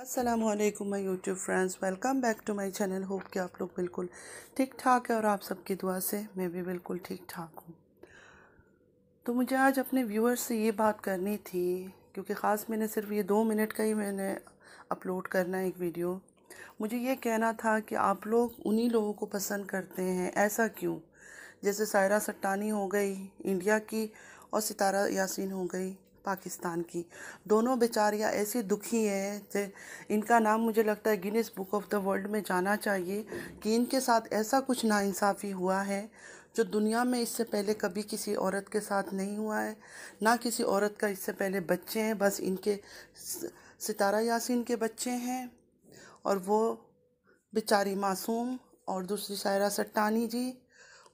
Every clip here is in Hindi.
Aslam my YouTube friends welcome back to my channel hope कि आप लोग बिल्कुल ठीक ठाक है और आप सबकी दुआ से मैं भी बिल्कुल ठीक ठाक हूँ तो मुझे आज अपने व्यूअर्स से ये बात करनी थी क्योंकि ख़ास मैंने सिर्फ ये दो मिनट का ही मैंने अपलोड करना है एक वीडियो मुझे ये कहना था कि आप लोग उन्हीं लोगों को पसंद करते हैं ऐसा क्यों जैसे सायरा सट्टानी हो गई इंडिया की और सितारा यासिन हो गई पाकिस्तान की दोनों बेचारियाँ ऐसी दुखी हैं इनका नाम मुझे लगता है Guinness book of the world में जाना चाहिए कि इनके साथ ऐसा कुछ नाइंसाफ़ी हुआ है जो दुनिया में इससे पहले कभी किसी औरत के साथ नहीं हुआ है ना किसी औरत का इससे पहले बच्चे हैं बस इनके सितारा यासिन के बच्चे हैं और वो बेचारी मासूम और दूसरी शायरा सट्टानी जी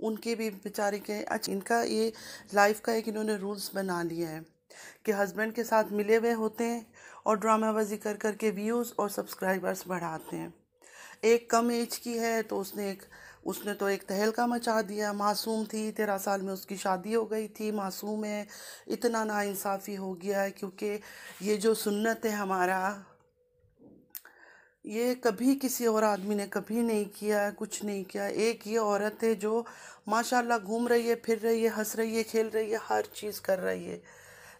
उनके भी बेचारे के अच्छा इनका ये लाइफ का एक इन्होंने रूल्स बना लिया है के हस्बैंड के साथ मिले हुए होते हैं और ड्रामाबाजी कर करके व्यूज़ और सब्सक्राइबर्स बढ़ाते हैं एक कम एज की है तो उसने एक उसने तो एक तहलका मचा दिया मासूम थी तेरह साल में उसकी शादी हो गई थी मासूम है इतना नाइंसाफ़ी हो गया है क्योंकि ये जो सुन्नत है हमारा ये कभी किसी और आदमी ने कभी नहीं किया कुछ नहीं किया एक ये औरत है जो माशाल्लाह घूम रही है फिर रही है हंस रही है खेल रही है हर चीज़ कर रही है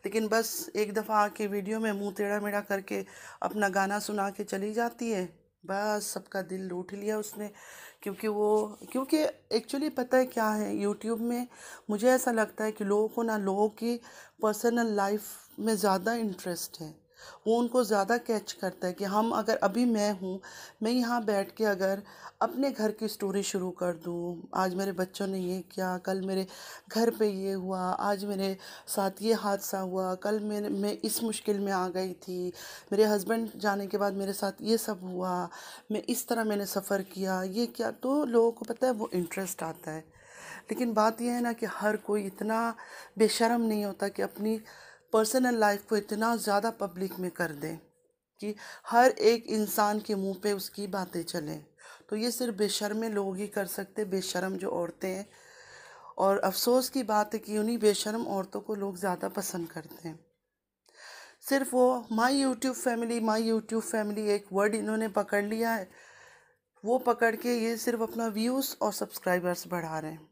लेकिन बस एक दफ़ा आके वीडियो में मुंह टेढ़ा मेढ़ा करके अपना गाना सुना के चली जाती है बस सबका दिल लूट लिया उसने क्योंकि वो क्योंकि एक्चुअली पता है क्या है यूट्यूब में मुझे ऐसा लगता है कि लोगों को ना लोगों की पर्सनल लाइफ में ज़्यादा इंटरेस्ट है वो उनको ज़्यादा कैच करता है कि हम अगर अभी मैं हूँ मैं यहाँ बैठ के अगर अपने घर की स्टोरी शुरू कर दूँ आज मेरे बच्चों ने ये किया कल मेरे घर पे ये हुआ आज मेरे साथ ये हादसा हुआ कल मेरे मैं इस मुश्किल में आ गई थी मेरे हस्बैंड जाने के बाद मेरे साथ ये सब हुआ मैं इस तरह मैंने सफ़र किया ये क्या तो लोगों को पता है वो इंटरेस्ट आता है लेकिन बात यह है ना कि हर कोई इतना बेशरम नहीं होता कि अपनी पर्सनल लाइफ को इतना ज़्यादा पब्लिक में कर दें कि हर एक इंसान के मुंह पे उसकी बातें चलें तो ये सिर्फ बेशर्मे लोग ही कर सकते बेशर्म जो औरतें हैं और अफसोस की बात है कि उन्हीं बेशर्म औरतों को लोग ज़्यादा पसंद करते हैं सिर्फ वो my YouTube family my YouTube family एक वर्ड इन्होंने पकड़ लिया है वो पकड़ के ये सिर्फ अपना व्यूज़ और सब्सक्राइबर्स बढ़ा रहे हैं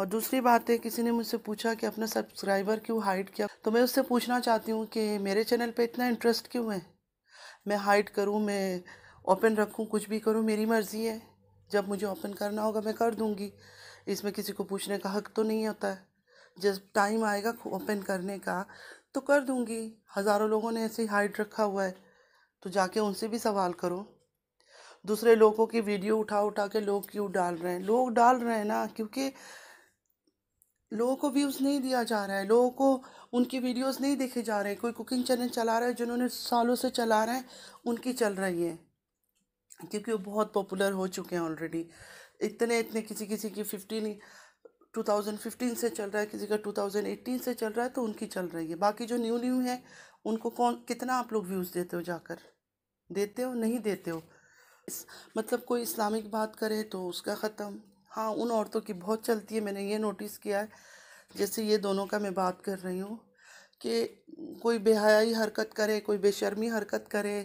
और दूसरी बात है किसी ने मुझसे पूछा कि अपना सब्सक्राइबर क्यों हाइड किया तो मैं उससे पूछना चाहती हूँ कि मेरे चैनल पे इतना इंटरेस्ट क्यों है मैं हाइड करूँ मैं ओपन रखूँ कुछ भी करूँ मेरी मर्ज़ी है जब मुझे ओपन करना होगा मैं कर दूँगी इसमें किसी को पूछने का हक तो नहीं होता है जब टाइम आएगा ओपन करने का तो कर दूँगी हज़ारों लोगों ने ऐसे ही हाइड रखा हुआ है तो जाके उनसे भी सवाल करो दूसरे लोगों की वीडियो उठा उठा के लोग क्यों डाल रहे हैं लोग डाल रहे हैं ना क्योंकि लोगों को व्यूज़ नहीं दिया जा रहा है लोगों को उनकी वीडियोस नहीं देखे जा रहे हैं कोई कुकिंग चैनल चला रहा है जिन्होंने सालों से चला रहे हैं उनकी चल रही है क्योंकि वो बहुत पॉपुलर हो चुके हैं ऑलरेडी इतने इतने किसी किसी की फिफ्टीन फिफ्टीन से चल रहा है किसी का टू से चल रहा है तो उनकी चल रही है बाकी जो न्यू न्यू है उनको कौन कितना आप लोग व्यूज़ देते हो जाकर देते हो नहीं देते हो मतलब कोई इस्लामिक बात करे तो उसका ख़त्म हाँ उन औरतों की बहुत चलती है मैंने ये नोटिस किया है जैसे ये दोनों का मैं बात कर रही हूँ कि कोई बेहयाई हरकत करे कोई बेशर्मी हरकत करे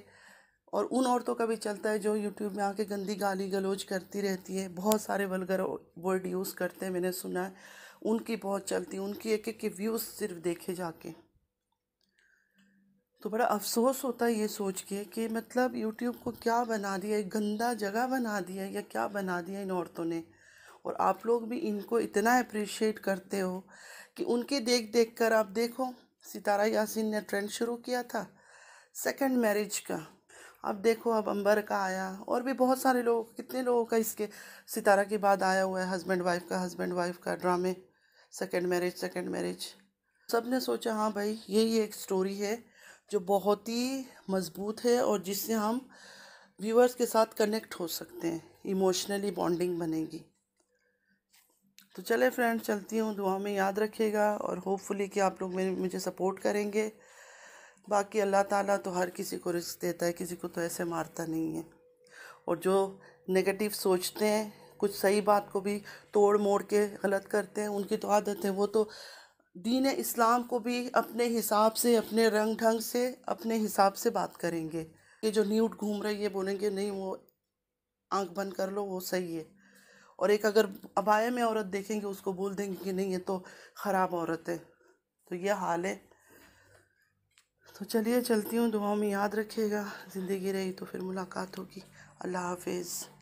और उन औरतों का भी चलता है जो यूट्यूब में आके गंदी गाली गलोज करती रहती है बहुत सारे वलगर वर्ड यूज़ करते हैं मैंने सुना है उनकी बहुत चलती है उनकी एक एक के व्यूज़ सिर्फ देखे जाके तो बड़ा अफसोस होता है ये सोच के कि मतलब यूट्यूब को क्या बना दिया एक गंदा जगह बना दिया या क्या बना दिया इन औरतों ने और आप लोग भी इनको इतना अप्रिशिएट करते हो कि उनके देख देख कर आप देखो सितारा यासिन ने ट्रेंड शुरू किया था सेकंड मैरिज का अब देखो अब अंबर का आया और भी बहुत सारे लोग कितने लोगों का इसके सितारा के बाद आया हुआ है हस्बैंड वाइफ का हस्बैंड वाइफ का ड्रामे सेकंड मैरिज सेकंड मैरिज सब ने सोचा हाँ भाई यही एक स्टोरी है जो बहुत ही मज़बूत है और जिससे हम व्यूअर्स के साथ कनेक्ट हो सकते हैं इमोशनली बॉन्डिंग बनेगी तो चले फ्रेंड्स चलती हूँ दुआ में याद रखेगा और होपफुली कि आप लोग मेरे मुझे सपोर्ट करेंगे बाकी अल्लाह ताला तो हर किसी को रिस्क देता है किसी को तो ऐसे मारता नहीं है और जो नेगेटिव सोचते हैं कुछ सही बात को भी तोड़ मोड़ के गलत करते हैं उनकी तो आदत है वो तो दीन इस्लाम को भी अपने हिसाब से अपने रंग ढंग से अपने हिसाब से बात करेंगे ये जो न्यूट घूम रही है बोलेंगे नहीं वो आंख बंद कर लो वो सही है और एक अगर अबाया में औरत देखेंगे उसको बोल देंगे कि नहीं ये तो ख़राब औरत है तो यह हाल है तो चलिए चलती हूँ दुआओं में याद रखिएगा ज़िंदगी रही तो फिर मुलाकात होगी अल्लाह हाफिज़